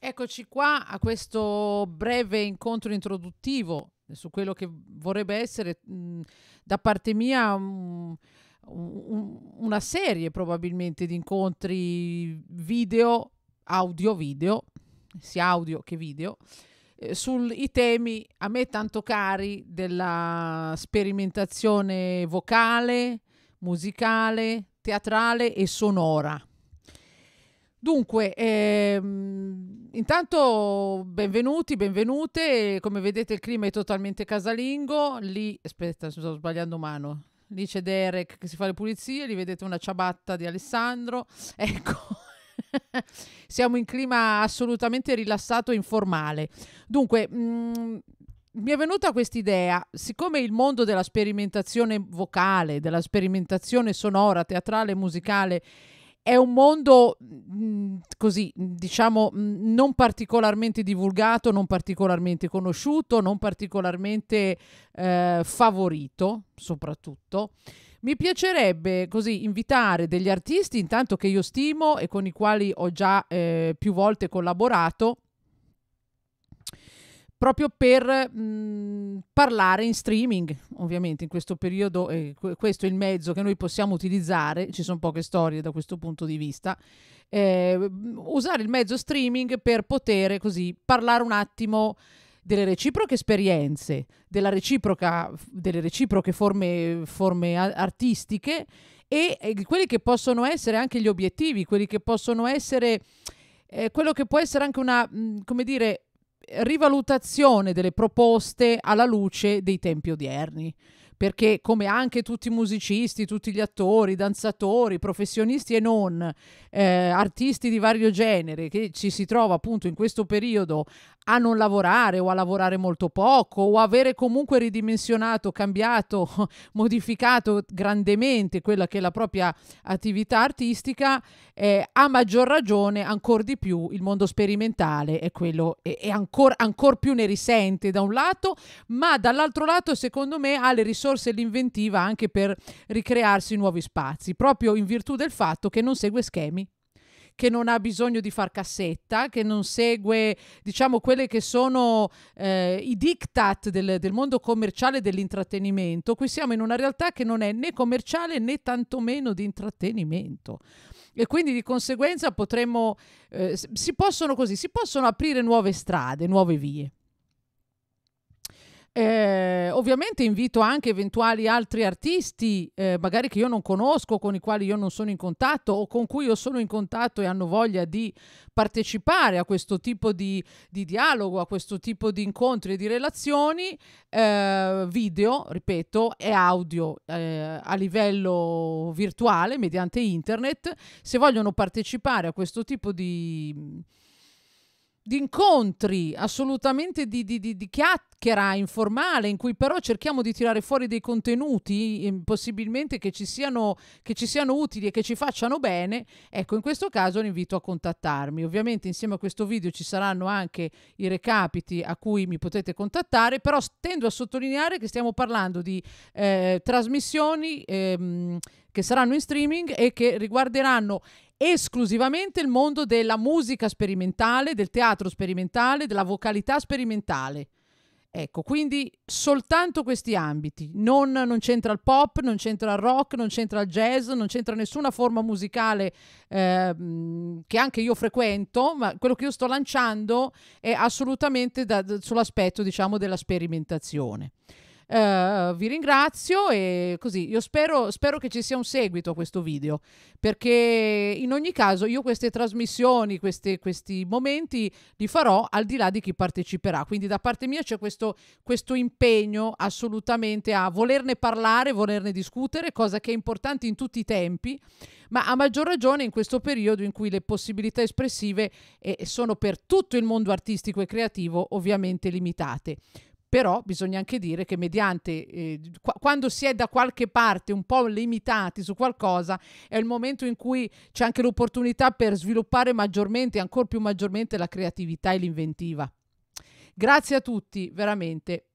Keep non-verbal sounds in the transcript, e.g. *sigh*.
Eccoci qua a questo breve incontro introduttivo su quello che vorrebbe essere mh, da parte mia mh, un, una serie probabilmente di incontri video, audio-video, sia audio che video, eh, sui temi a me tanto cari della sperimentazione vocale, musicale, teatrale e sonora. Dunque, ehm, Intanto benvenuti, benvenute, come vedete il clima è totalmente casalingo, lì, aspetta, sto sbagliando mano, lì c'è Derek che si fa le pulizie, lì vedete una ciabatta di Alessandro, *laughs* ecco. *laughs* Siamo in clima assolutamente rilassato e informale. Dunque, mh, mm, mi è venuta questa idea, siccome il mondo della sperimentazione vocale, della sperimentazione sonora, teatrale e musicale è un mondo mh, mm, così, diciamo, mh, mm, non particolarmente divulgato, non particolarmente conosciuto, non particolarmente eh, favorito, soprattutto. Mi piacerebbe così invitare degli artisti, intanto che io stimo e con i quali ho già eh, più volte collaborato, proprio per mh, parlare in streaming, ovviamente in questo periodo eh, questo è il mezzo che noi possiamo utilizzare, ci sono poche storie da questo punto di vista, eh, usare il mezzo streaming per poter così parlare un attimo delle reciproche esperienze, reciproca, delle reciproche forme, forme artistiche e, e quelli che possono essere anche gli obiettivi, quelli che possono essere... Eh, quello che può essere anche una, mh, come dire, rivalutazione delle proposte alla luce dei tempi odierni perché come anche tutti i musicisti, tutti gli attori, danzatori, professionisti e non, eh, artisti di vario genere, che ci si trova appunto in questo periodo a non lavorare o a lavorare molto poco o avere comunque ridimensionato, cambiato, *laughs* modificato grandemente quella che è la propria attività artistica, eh, a maggior ragione ancora di più il mondo sperimentale è quello e ancora ancor più ne risente da un lato, ma dall'altro lato secondo me ha le risorse risorse e l'inventiva anche per ricrearsi nuovi spazi, proprio in virtù del fatto che non segue schemi che non ha bisogno di far cassetta, che non segue, diciamo, quelle che sono eh, i diktat del, del, mondo commerciale dell'intrattenimento. Qui siamo in una realtà che non è né commerciale né tantomeno di intrattenimento. E quindi di conseguenza potremmo, eh, si possono così, si possono aprire nuove strade, nuove vie. Eh, ovviamente invito anche eventuali altri artisti, eh, magari che io non conosco, con i quali io non sono in contatto o con cui io sono in contatto e hanno voglia di partecipare a questo tipo di, di dialogo, a questo tipo di incontri e di relazioni, eh, video, ripeto, e audio eh, a livello virtuale mediante internet. Se vogliono partecipare a questo tipo di di incontri, assolutamente di, di, di, di, chiacchiera informale, in cui però cerchiamo di tirare fuori dei contenuti, ehm, possibilmente che ci, siano, che ci siano utili e che ci facciano bene, ecco, in questo caso l'invito a contattarmi. Ovviamente insieme a questo video ci saranno anche i recapiti a cui mi potete contattare, però tendo a sottolineare che stiamo parlando di eh, trasmissioni ehm, che saranno in streaming e che riguarderanno esclusivamente il mondo della musica sperimentale, del teatro sperimentale, della vocalità sperimentale. Ecco, quindi soltanto questi ambiti, non, non, c'entra il pop, non c'entra il rock, non c'entra il jazz, non c'entra nessuna forma musicale eh, che anche io frequento, ma quello che io sto lanciando è assolutamente da, da, sull'aspetto, diciamo, della sperimentazione. Eh, vi ringrazio e così io spero, spero, che ci sia un seguito a questo video perché in ogni caso io queste trasmissioni, queste, questi momenti li farò al di là di chi parteciperà. Quindi da parte mia c'è questo, questo impegno assolutamente a volerne parlare, volerne discutere, cosa che è importante in tutti i tempi, ma a maggior ragione in questo periodo in cui le possibilità espressive eh, sono per tutto il mondo artistico e creativo ovviamente limitate però bisogna anche dire che mediante eh, qu- quando si è da qualche parte un po' limitati su qualcosa è il momento in cui c'è anche l'opportunità per sviluppare maggiormente ancora più maggiormente la creatività e l'inventiva grazie a tutti veramente